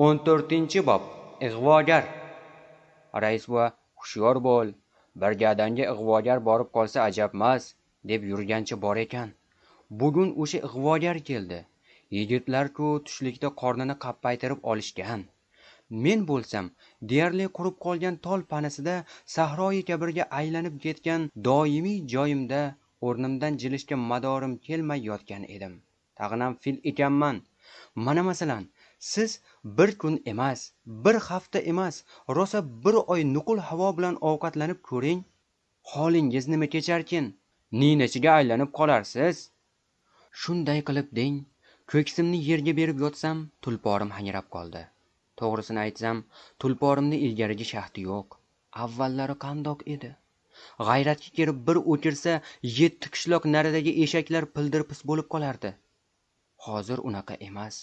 o'n to'rtinchi bob ig'vogar rais buva hushyor bo'l gadanga ig'vogar borib qolsa ajabmas deb yurgancha bor ekan bugun o'sha ig'vogar keldi yigitlar ku tushlikda qornini qappaytirib olishgan men bo'lsam deyarli qurib qolgan tol panasida sahroyi kabirga aylanib ketgan doimiy joyimda o'rnimdan jilishga madorim kelmay yotgan edim tag'inam fil ekanman mana masalan siz bir kun emas bir hafta emas rosa bir oy nuqul havo bilan ovqatlanib ko'ring holingiz nima kecharkin ninachiga aylanib qolarsiz shunday qilib deng ko'ksimni yerga berib yotsam tulporim hangrab qoldi to'g'risini aytsam tulporimni ilgarigi shahdi yo'q avvallari qandoq edi g'ayratga kelib bir o'kirsa yetti qishloq naridagi eshaklar pildir pis bo'lib qolardi hozir unaqa emas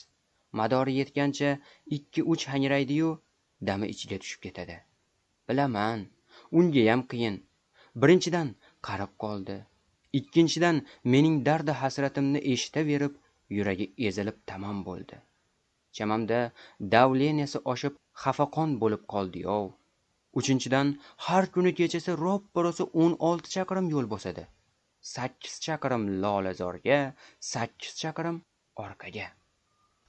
madori yetgancha ikki-uch hangraydi-yu, dami ichiga tushib ketadi. Bilaman, ungayam qiyin. Birinchidan qarib qoldi. Ikkinchidan mening dardi hasratimni eshitaverib, yuragi ezilib tamom bo'ldi. Chamamda davleniyasi oshib, xafaqon bo'lib qoldi-yov. Uchinchidan har kuni kechasi roppa o'n 16 chaqirim yo'l bosadi. 8 chaqirim Lolazorga, 8 chaqirim orqaga.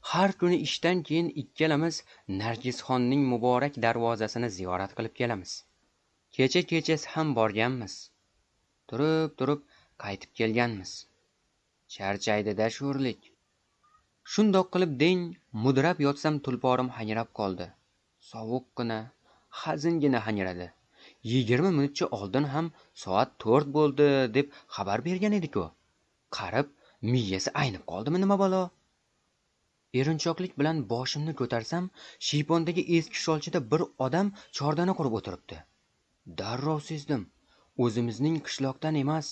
har kuni ishdan keyin ikkalamiz narjisxonning muborak darvozasini ziyorat qilib kelamiz kecha kechasi ham borganmiz turib turib qaytib kelganmiz charchaydida sho'rlik shundoq qilib deng mudrab yotsam tulporim hangrab qoldi sovuqqina hazingina hangradi yigirma minutcha oldin ham soat to'rt bo'ldi deb xabar bergan ediku qarib miyasi aynib qoldimi nima balo erinchoqlik bilan boshimni ko'tarsam shiypondagi eski sholchada bir odam chordana qurib o'tiribdi darrov sezdim o'zimizning qishloqdan emas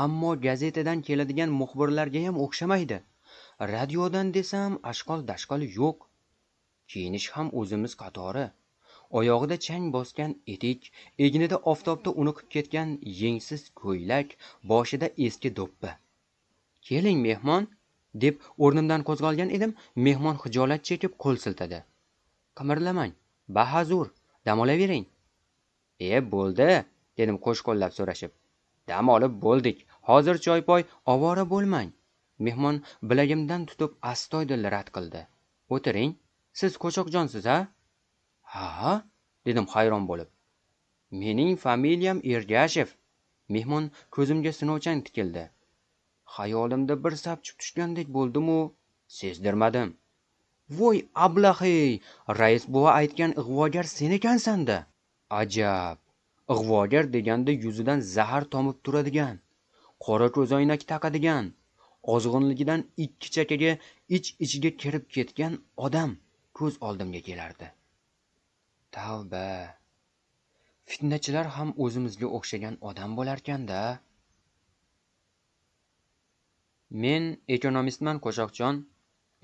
ammo gazetadan keladigan muxbirlargayam o'xshamaydi radiodan desam ashqol dashqol yo'q kiyinish ham o'zimiz qatori oyog'ida chang bosgan etik egnida oftobda unuqib ketgan yengsiz ko'ylak boshida eski do'ppi keling mehmon deb o'rnimdan qo'zg'algan edim mehmon xijolat chekib qo'l siltadi qimirlamang bahazur dam olavering e bo'ldi dedim qo'shqo'llab so'rashib dam olib bo'ldik hozir choy poy ovora bo'lmang mehmon bilagimdan tutib astoydil rad qildi o'tiring siz qo'shoqjonsiz a ha dedim hayron bo'lib mening familiyam ergashev mehmon ko'zimga sinovchan tikildi xayolimda bir sapchib tushgandek bo'ldimu sezdirmadim voy ablahiy rais buva aytgan ig'vogar sen ekansanda ajab ig'vogar deganda yuzidan zahar tomib turadigan qora ko'zoynak taqadigan ozg'inligidan ikki chakaga ich ichiga kirib ketgan odam ko'z oldimga kelardi tavba fitnachilar ham o'zimizga o'xshagan odam bo'larkanda men ekonomistman qo'shoqjon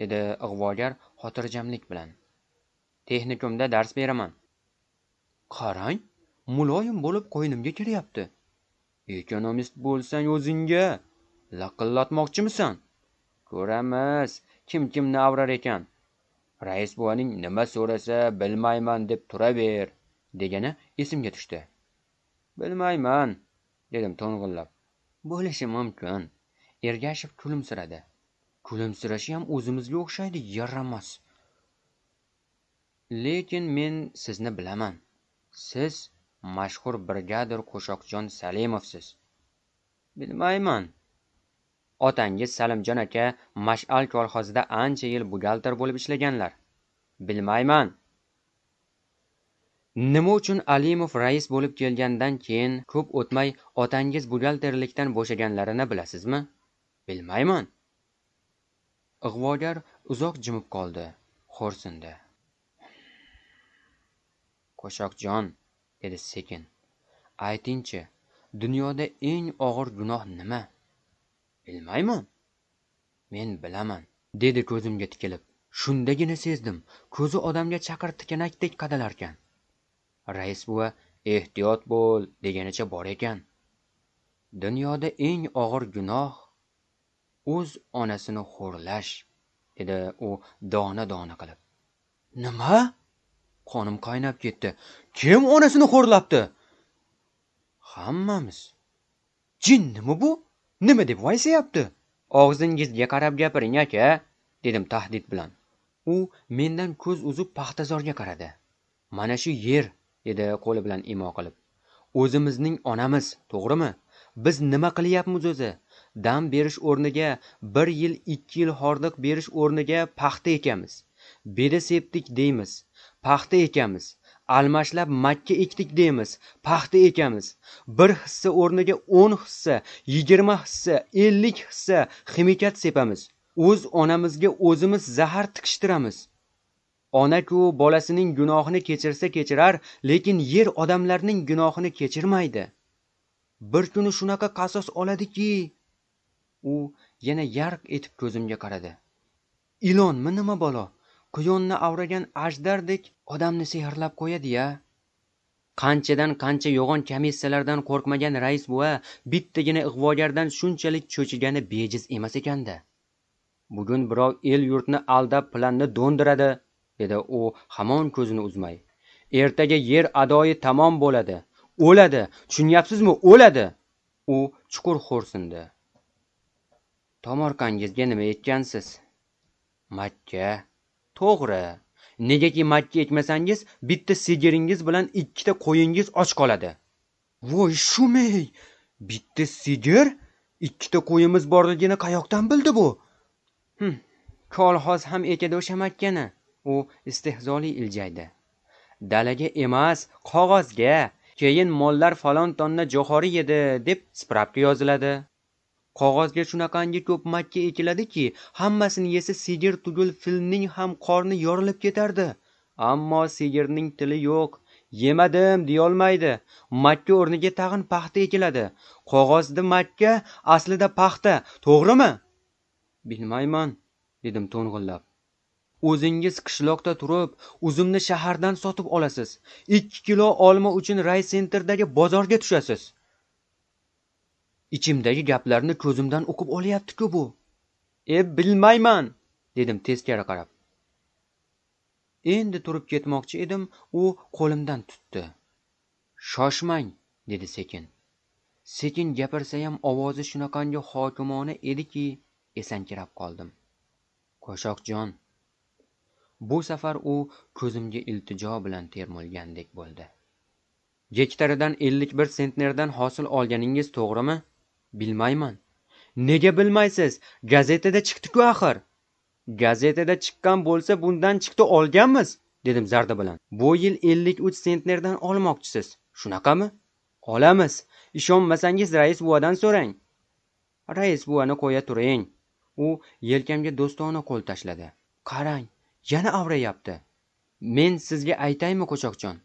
dedi ig'vogar xotirjamlik bilan texnikumda dars beraman qarang muloyim bo'lib qo'ynimga kiryapti ekonomist bo'lsang o'zingga laqillatmoqchimisan ko'ramiz kim kimni avrar ekan rais buvaning nima so'rasa bilmayman deb turaver degani esimga tushdi bilmayman dedim to'ng'illab bo'lishi mumkin ergashev kulimsiradi ham o'zimizga o'xshaydi yaramas lekin men sizni bilaman siz mashhur brigadir qo'shoqjon salimovsiz bilmayman otangiz salimjon aka mash'al kolxozida ancha yil buxgalter bo'lib ishlaganlar bilmayman nima uchun alimov rais bo'lib kelgandan keyin ko'p o'tmay otangiz buxgalterlikdan bo'shaganlarini bilasizmi bilmayman ig'vogar uzoq jimib qoldi xo'rsindi qo'shoqjon dedi sekin aytingchi dunyoda eng og'ir gunoh nima bilmayman men bilaman dedi ko'zimga tikilib shundagina sezdim ko'zi odamga chaqir tikanakdek qadalarkan rais buva ehtiyot bo'l deganicha bor ekan dunyoda eng og'ir gunoh o'z onasini xo'rlash dedi u dona dona qilib nima qonim qaynab ketdi kim onasini xo'rlabdi hammamiz jin nima bu nima deb vaysayapti og'zingizga qarab gapiring aka dedim tahdid bilan u mendan ko'z uzib paxtazorga qaradi mana shu yer dedi qo'li bilan imo qilib o'zimizning onamiz to'g'rimi biz nima qilyapmiz o'zi dam berish o'rniga bir yil ikki yil hordiq berish o'rniga paxta ekamiz beda sepdik deymiz paxta ekamiz almashlab makka ekdik deymiz paxta ekamiz bir hissa o'rniga o'n hissa yigirma hissa ellik hissa ximikat sepamiz o'z onamizga o'zimiz zahar tiqishtiramiz ona ku bolasining gunohini kechirsa kechirar lekin yer odamlarning gunohini kechirmaydi bir kuni shunaqa qasos oladiki u yana yarq etib ko'zimga qaradi ilonmi nima balo quyonni avragan ajdardek odamni sehrlab qo'yadi ya qanchadan qancha yo'g'on komissiyalardan qo'rqmagan rais buva bittagina ig'vogardan shunchalik cho'chigani bejiz emas ekanda bugun birov el yurtni aldab planni do'ndiradi dedi u hamon ko'zini uzmay ertaga yer adoyi tamom bo'ladi o'ladi tushunyapsizmi o'ladi u chuqur xo'rsindi tomorqangizga nima ekkansiz makka to'g'ri negaki makka ekmasangiz bitta sigiringiz bilan ikkita qo'yingiz och qoladi voy shumey bitta sigir ikkita qo'yimiz borligini qayoqdan bildi bu hm kolxoz ham ekadi o'sha makkani u istehzoli iljaydi dalaga emas qog'ozga keyin mollar falon tonna jo'xori yedi deb spravka yoziladi qog'ozga shunaqangi ko'p makka ekiladiki hammasini yesa sigir tugul filning ham qorni yorilib ketardi ammo sigirning tili yo'q yemadim deyolmaydi makka o'rniga tag'in paxta ekiladi qog'ozda makka aslida paxta to'g'rimi bilmayman dedim to'ng'illab o'zingiz qishloqda turib uzumni shahardan sotib olasiz ikki kilo olma uchun raycentrdagi bozorga tushasiz ichimdagi gaplarni ko'zimdan o'qib olyapti-ku bu. E, bilmayman, dedim teskari qarab. Endi turib ketmoqchi edim, u qo'limdan tutdi. Shoshmang, dedi sekin. Sekin gapirsa ham ovozi shunaqangi hokimona ediki, esankirab qoldim. Qo'shoqjon, bu safar u ko'zimga iltijo bilan termilgandek bo'ldi. Gektardan 51 sentnerdan hosil olganingiz to'g'rimi? Bilmayman. Nega bilmaysiz? Gazetada chiqdi-ku axir. Gazetada chiqqan bo'lsa, bundan chiqdi olganmiz, dedim zarda bilan. Bu yil 53 sentnerdan olmoqchisiz. Shunaqami? Olamiz. Ishonmasangiz rais buvadan so'rang. Rais buvani qo'ya turing. U yelkamga do'stona qo'l tashladi. Qarang, yana avrayapti. Men sizga aytaymi qo'choqjon?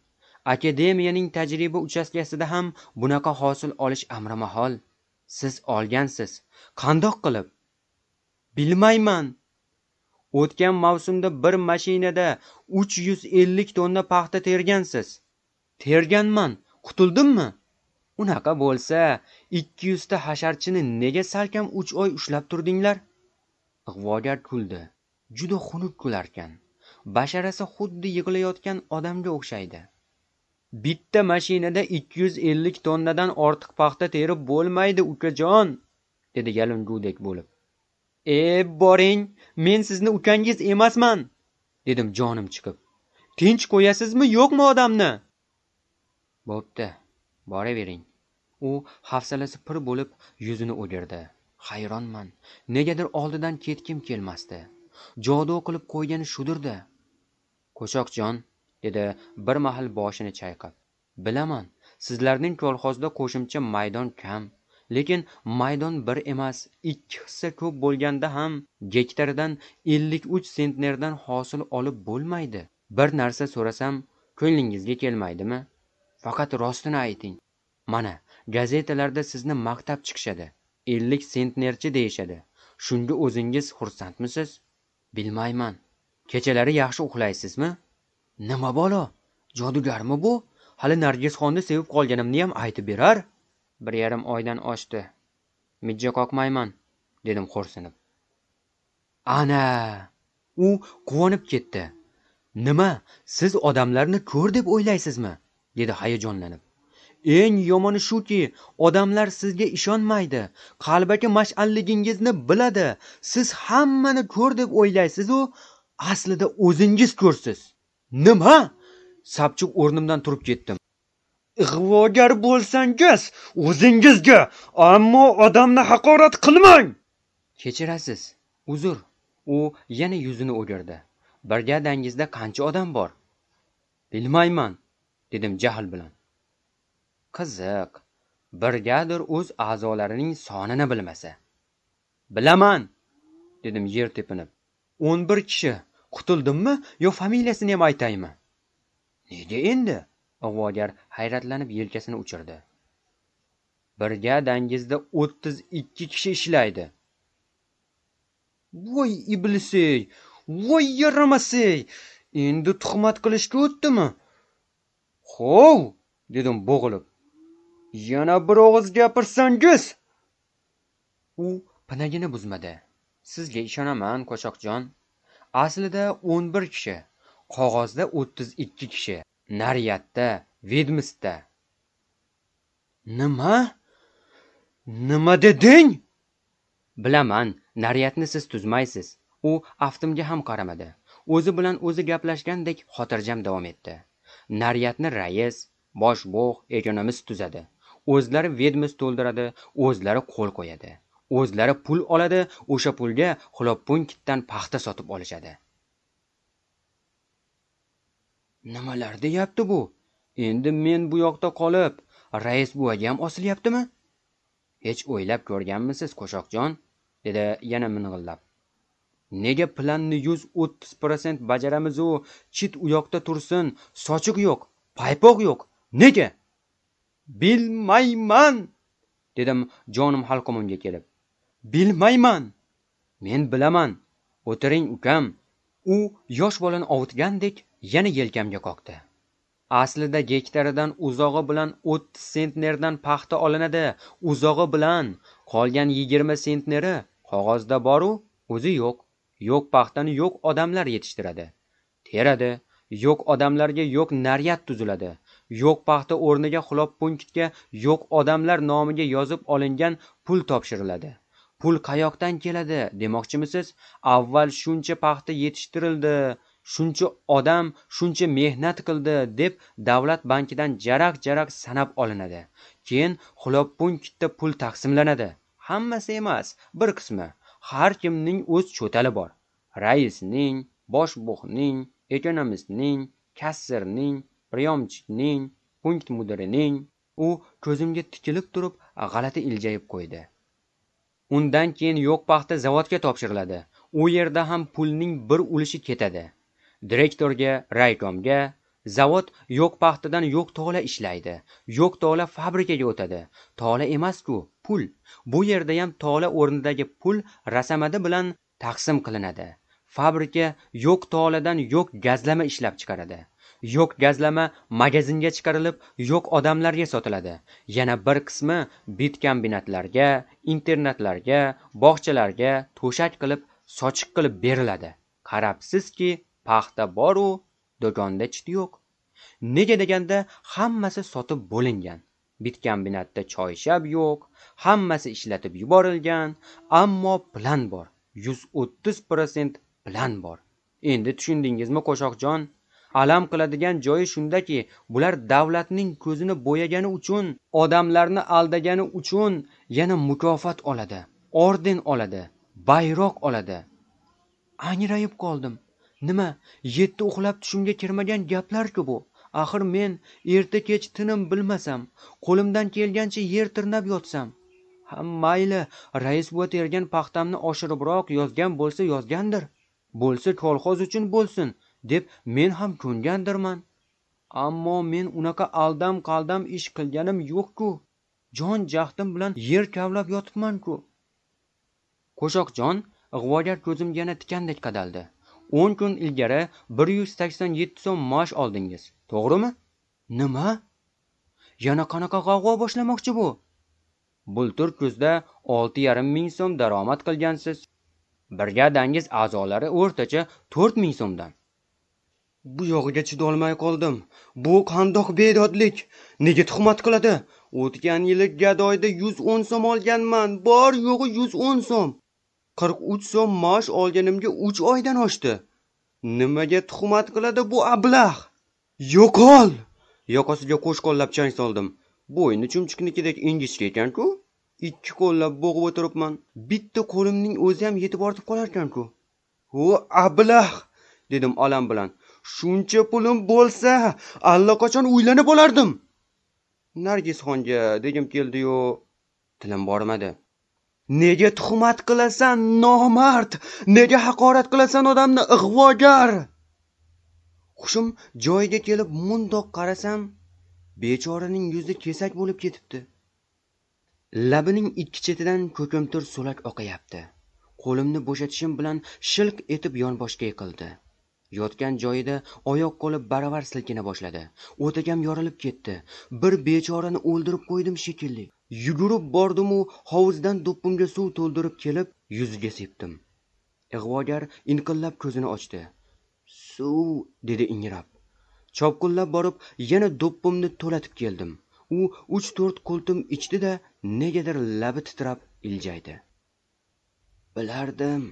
Akademiyaning tajriba uchastkasida ham bunaqa hosil olish amrimahol. Siz olgansiz. Qandoq qilib? Bilmayman. O'tgan mavsumda bir mashinada 350 tonna paxta tergansiz. Terganman, qutuldimmi? Unaqa bo'lsa, 200 ta hasharchini nega salkam 3 oy ushlab turdinglar? Ig'vogar kuldi. Juda xunuk kularkan. Basharasi xuddi yig'layotgan odamga o'xshaydi. bitta mashinada ikki yuz ellik tonnadan ortiq paxta terib bo'lmaydi ukajon dedi yalingudek bo'lib e boring men sizni ukangiz emasman dedim jonim chiqib tinch qo'yasizmi yo'qmi odamni bo'pti boravering u hafsalasi pir bo'lib yuzini o'girdi hayronman negadir oldidan ketgim kelmasdi jodu qilib qo'ygani shudirda qo'shoqjon dedi bir mahal boshini chayqab bilaman sizlarning kolxozda qo'shimcha maydon kam lekin maydon bir emas ikki hissa ko'p bo'lganda ham gektardan ellik uch sentnerdan hosil olib bo'lmaydi bir narsa so'rasam ko'nglingizga kelmaydimi faqat rostini ayting mana gazetalarda sizni maqtab chiqishadi ellik sentnerchi deyishadi shunga o'zingiz xursandmisiz bilmayman kechalari yaxshi uxlaysizmi nima balo jodugarmi bu hali nargisxonni sevib qolganimniyam aytib berar bir yarim oydan oshdi mijja qoqmayman dedim xo'rsinib ana u quvonib ketdi nima siz odamlarni ko'r deb o'ylaysizmi dedi hayajonlanib eng yomoni shuki odamlar sizga ishonmaydi qalbaki mash'alligingizni biladi siz hammani ko'r deb o'ylaysizu aslida o'zingiz ko'rsiz Nima? Sapchib o'rnimdan turib ketdim. Ig'vogar bo'lsangiz, o'zingizga, ammo odamni haqorat qilmang. Kechirasiz. Uzr. U yana yuzini o'girdi. Brigadangizda qancha odam bor? Bilmayman, dedim jahl bilan. Qiziq. Brigadir o'z a'zolarining sonini bilmasa. Bilaman, dedim yer tepinib. 11 kishi. qutuldimmi yo familiyasini ham aytaymi nega endi ig'vogar hayratlanib yelkasini uchirdi brigadangizda o'ttiz ikki kishi ishlaydi voy iblisey voy yaramasey endi tuhmat qilishga o'tdimi hov dedim bo'g'ilib yana bir og'iz gapirsangiz u pinagini buzmadi sizga ishonaman qo'shoqjon aslida o'n bir kishi qog'ozda o'ttiz ikki kishi naryadda vedmistda nima nima deding bilaman naryadni siz tuzmaysiz u aftimga ham qaramadi o'zi bilan o'zi gaplashgandek xotirjam davom etdi naryadni rais bosh bo'g' ekonomist tuzadi o'zlari vedmist to'ldiradi o'zlari qo'l qo'yadi o'zlari pul oladi o'sha pulga xulopunkitdan paxta sotib olishadi nimalar deyapti bu endi men bu yoqda qolib rais buvaga ham osilyaptimi hech o'ylab ko'rganmisiz qo'shoqjon dedi yana ming'illab nega planni yuz o'ttiz protsent bajaramizu chit u yoqda tursin sochiq yo'q paypoq yo'q nega bilmayman dedim jonim halqumimga kelib Bilmayman. Men bilaman. O'tiring, ukam. U yosh bolani ovutgandek yana yelkamga qoqdi. Aslida gektaridan uzog'i bilan 30 sentnerdan paxta olinadi, uzog'i bilan qolgan 20 sentneri qog'ozda boru o'zi yo'q. Yo'q paxtani yo'q odamlar yetishtiradi. Teradi, yo'q odamlarga yo'q naryad tuziladi. Yo'q paxta o'rniga xulob punktga yo'q odamlar nomiga yozib olingan pul topshiriladi. pul qayoqdan keladi demoqchimisiz avval shuncha paxta yetishtirildi shuncha odam shuncha mehnat qildi deb davlat bankidan jaraq jaraq sanab olinadi keyin xlob punktda pul taqsimlanadi hammasi emas bir qismi har kimning o'z cho'tali bor raisning boshbuxning ekonomistning kassirning priyomchining punkt mudirining u ko'zimga tikilib turib g'alati iljayib qo'ydi Undan keyin yo'q paxta zavodga topshiriladi. U yerda ham pulning bir ulushi ketadi. Direktorga, raykomga zavod yo'q paxtadan yo'q tola ishlaydi. Yo'q tola fabrikaga o'tadi. Tola emas-ku, pul. Bu yerda ham tola o'rnidagi pul rasamada bilan taqsim qilinadi. Fabrika yo'q toladan yo'q gazlama ishlab chiqaradi. Yo'q gazlama magazinga chiqarilib, yo'q odamlarga sotiladi. Yana bir qismi kombinatlarga internatlarga, bog'chalarga to'shak qilib, sochiq qilib beriladi. Qarabsizki, paxta bor-u, do'konda chit yo'q. Nega deganda hammasi sotib bo'lingan. kombinatda choyshab yo'q, hammasi ishlatib yuborilgan, ammo plan bor. 130% plan bor. Endi tushundingizmi, Qo'shoqjon? Alam qiladigan joyi shundaki, bular davlatning ko'zini bo'yagani uchun, odamlarni aldagani uchun yana mukofot oladi, orden oladi, bayroq oladi. Angrayib qoldim. Nima? Yetti uxlab tushimga kirmagan gaplarku bu. Axir men erta kech tinim bilmasam, qo'limdan kelgancha yer tirnab yotsam, ha mayli rais buva tergan paxtamni oshiribroq yozgan bo'lsa yozgandir bo'lsa kolxoz uchun bo'lsin deb men ham ko'ngandirman ammo men unaqa aldam qaldam ish qilganim yo'q-ku jon jahdim bilan yer kavlab yotibman-ku qo'shoqjon ig'voga ko'zim yana tikandek qadaldi o'n kun ilgari bir yuz sakson yetti so'm maosh oldingiz to'g'rimi nima yana qanaqa g'avg'o boshlamoqchi bu bultur kuzda olti yarim ming so'm daromad qilgansiz brigadangiz a'zolari o'rtacha to'rt ming so'mdan bu yog'iga chidolmay qoldim bu qandoq bedodlik nega tuhmat qiladi o'tgan yili gadoyda yuz o'n so'm olganman bor yo'g'i yuz o'n so'm qirq uch so'm maosh olganimga uch oydan oshdi nimaga tuhmat qiladi bu ablah yo'qol yoqasiga qo'shqo'llab chang soldim bo'yni chumchuqnikidek ingichka ekanku ikki qo'llab bo'g'ib o'tiribman bitta qo'limning o'zi ham yetib ortib qolarkanku u ablah dedim alam bilan shuncha pulim bo'lsa allaqachon uylanib olardim nargisxonga degim keldiyu tilim bormadi nega tuhmat qilasan nomard nega haqorat qilasan odamni ig'vogar hushim joyiga kelib mundoq qarasam bechoraning yuzi kesak bo'lib ketibdi labining ikki chetidan ko'kimtir so'lak oqayapti qo'limni bo'shatishim bilan shilq etib yonboshga yiqildi Yotgan joyida oyoq qo'li baravar silkina boshladi. O'tagam yorilib ketdi. Bir bechorani o'ldirib qo'ydim shekilli. Yugurib bordim u hovuzdan do'ppimga suv to'ldirib kelib, yuziga sepdim. Ig'vogar inqillab ko'zini ochdi. "Suv", dedi ingirab. Chopqullab borib, yana do'ppimni to'latib keldim. U 3-4 qultum ichdi-da, negadir labi titrab iljaydi. "Bilardim",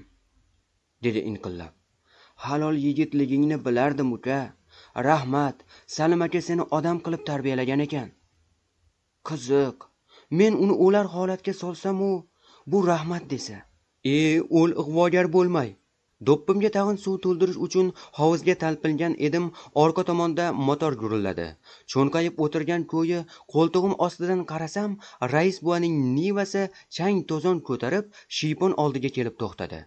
dedi inqillab. halol yigitligingni bilardim uka rahmat salim aka seni odam qilib tarbiyalagan ekan qiziq men uni o'lar holatga solsam u bu rahmat desa e o'l ig'vogar bo'lmay do'ppimga tag'in suv to'ldirish uchun hovuzga talpingan edim orqa tomonda motor gurilladi cho'nqayib o'tirgan ko'yi qo'ltig'im ostidan qarasam rais buvaning nivasi chang to'zon ko'tarib shiypon oldiga kelib to'xtadi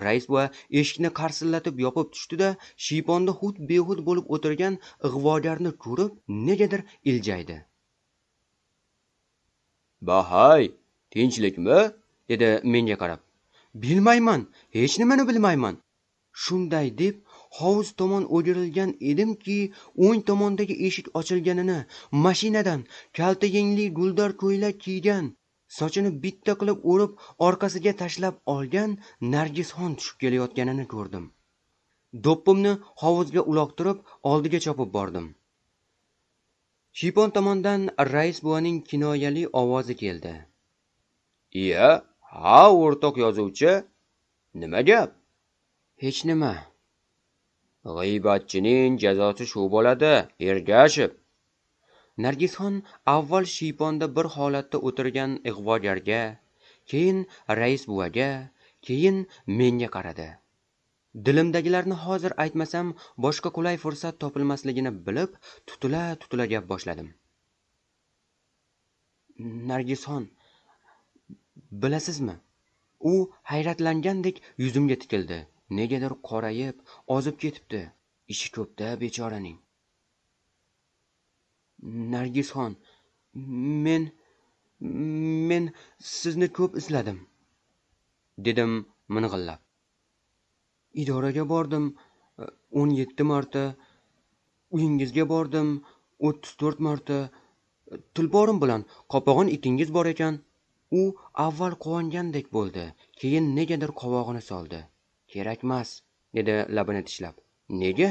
rais buva eshikni qarsillatib yopib tushdi da shiyponda xud behud bo'lib o'tirgan ig'vogarni ko'rib negadir iljaydi bahay tinchlikmi dedi menga qarab bilmayman hech nimani bilmayman shunday deb hovuz tomon o'girilgan edimki o'ng tomondagi eshik ochilganini mashinadan kalta yengli guldor ko'ylak kiygan sochini bitta qilib o'rib orqasiga tashlab olgan nargisxon tushib kelayotganini ko'rdim do'ppimni hovuzga uloqtirib oldiga chopib bordim shiypon tomondan rais buvaning kinoyali ovozi keldi iya ha o'rtoq yozuvchi nima gap hech nima g'iybatchining jazosi shu bo'ladi ergashev nargisxon avval shiyponda bir holatda o'tirgan ig'vogarga keyin rais buvaga keyin menga qaradi dilimdagilarni hozir aytmasam boshqa qulay fursat topilmasligini bilib tutila tutila gap boshladim nargisxon bilasizmi u hayratlangandek yuzimga tikildi negadir qorayib ozib ketibdi ishi ko'pda bechoraning nargisxon men men sizni ko'p izladim dedim ming'illab idoraga bordim o'n yetti marta uyingizga bordim o'ttiz to'rt marta tulporim bilan qopag'on itingiz bor ekan u avval quvongandek bo'ldi keyin negadir qovog'ini soldi kerakmas dedi labini tishlab nega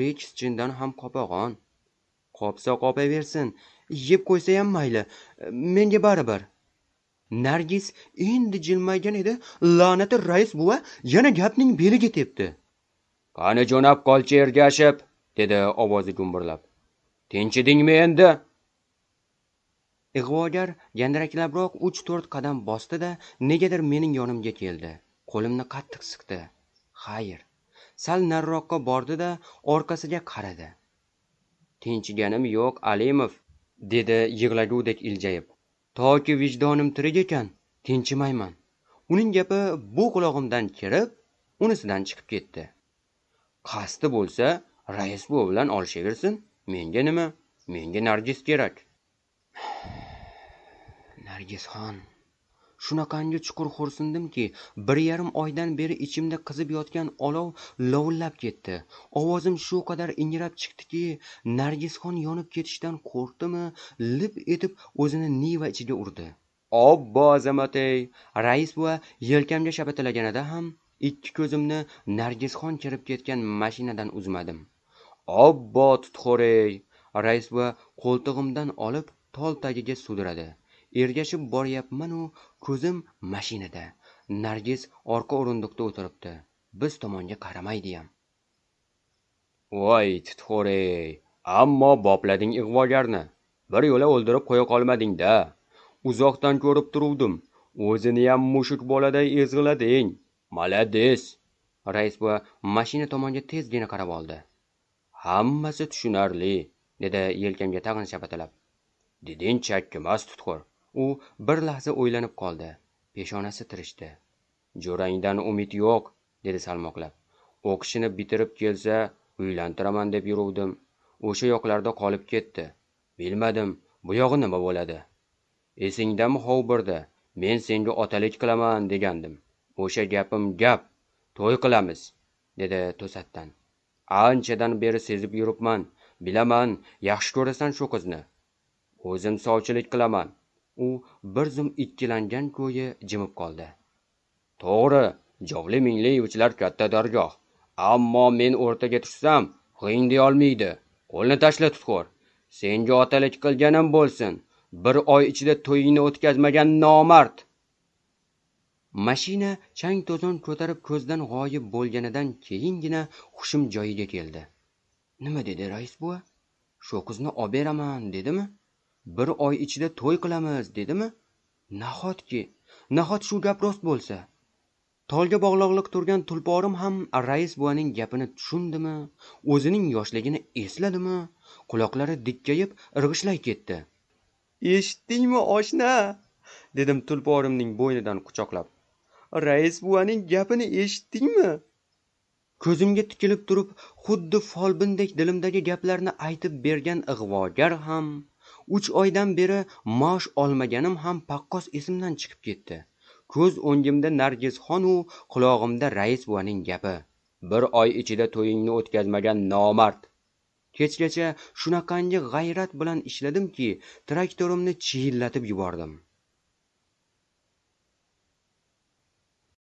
reys chindan ham qopag'on qopsa qopaversin yeb ham mayli menga baribir nargis endi jilmaygan edi la'nati rais buva yana gapning beliga tepdi qani jo'nab qolchi ergashib dedi ovozi gumburlab tinchidingmi endi ig'vogar gandiraklabroq uch to'rt qadam bosdi da negadir mening yonimga keldi qo'limni qattiq siqdi xayr sal nariroqqa bordi da orqasiga qaradi tinchiganim yo'q alimov dedi yig'lagudek iljayib toki vijdonim tirik ekan tinchimayman uning gapi bu qulog'imdan kirib unisidan chiqib ketdi qasdi bo'lsa rais buva bilan olishaversin menga nima menga nargis kerak nargisxon shunaqangi chuqur xo'rsindimki bir yarim oydan beri ichimda qizib yotgan olov lovullab ketdi ovozim shu qadar ingrab chiqdiki nargisxon yonib ketishdan qo'rqdimi lip etib o'zini niva ichiga urdi obbo ey rais buva yelkamga shapatalaganida ham ikki ko'zimni nargisxon kirib ketgan mashinadan uzmadim obbo tutxo'rey rais buva qo'ltig'imdan olib tol tagiga sudradi ergashib boryapmanu ko'zim mashinada nargiz orqa o'rindiqda o'tiribdi biz tomonga qaramaydiyam voy tutxo'rey ammo boplading ig'vogarni bir yo'la o'ldirib qo'ya qolmading da uzoqdan ko'rib turuvdim o'ziniyam mushuk boladay ezg'ilading malades rais buva mashina tomonga tezgina qarab oldi hammasi tushunarli dedi yelkamga tag'in shapatilab diding chakkimas tutqur u bir lahza o'ylanib qoldi peshonasi tirishdi jo'rangdan umid yo'q dedi salmoqlab o'qishini bitirib kelsa uylantiraman deb yuruvdim o'sha yoqlarda qolib ketdi bilmadim bu yog'i nima bo'ladi esingdami hovbirda men senga otalik qilaman degandim o'sha gapim gap to'y qilamiz dedi to'satdan anchadan beri sezib yuribman bilaman yaxshi ko'rasan shu qizni o'zim sovchilik qilaman u bir zum ikkilangan ko'yi jimib qoldi to'g'ri jovli mingli katta dargoh ammo men o'rtaga tushsam g'ing deyolmaydi qo'lni tashla tutqur senga otalik qilganim bo'lsin bir oy ichida to'yingni o'tkazmagan nomard mashina chang to'zon ko'tarib ko'zdan g'oyib bo'lganidan keyingina hushim joyiga keldi nima dedi rais buva shu qizni beraman dedimi bir oy ichida to'y qilamiz dedimi nahotki nahot shu gap rost bo'lsa tolga bog'loqliq turgan tulporim ham rais buvaning gapini tushundimi o'zining yoshligini esladimi quloqlari dikkayib irg'ishlay ketdi eshitdingmi oshna dedim tulporimning bo'ynidan quchoqlab rais buvaning gapini eshitdingmi ko'zimga tikilib turib xuddi folbindek dilimdagi gaplarni aytib bergan ig'vogar ham uch oydan beri maosh olmaganim ham paqqos esimdan chiqib ketdi ko'z o'ngimda nargizxonu qulog'imda rais buvaning gapi bir oy ichida to'yingni o'tkazmagan nomard kechgacha shunaqangi g'ayrat bilan ishladimki traktorimni chiyillatib yubordim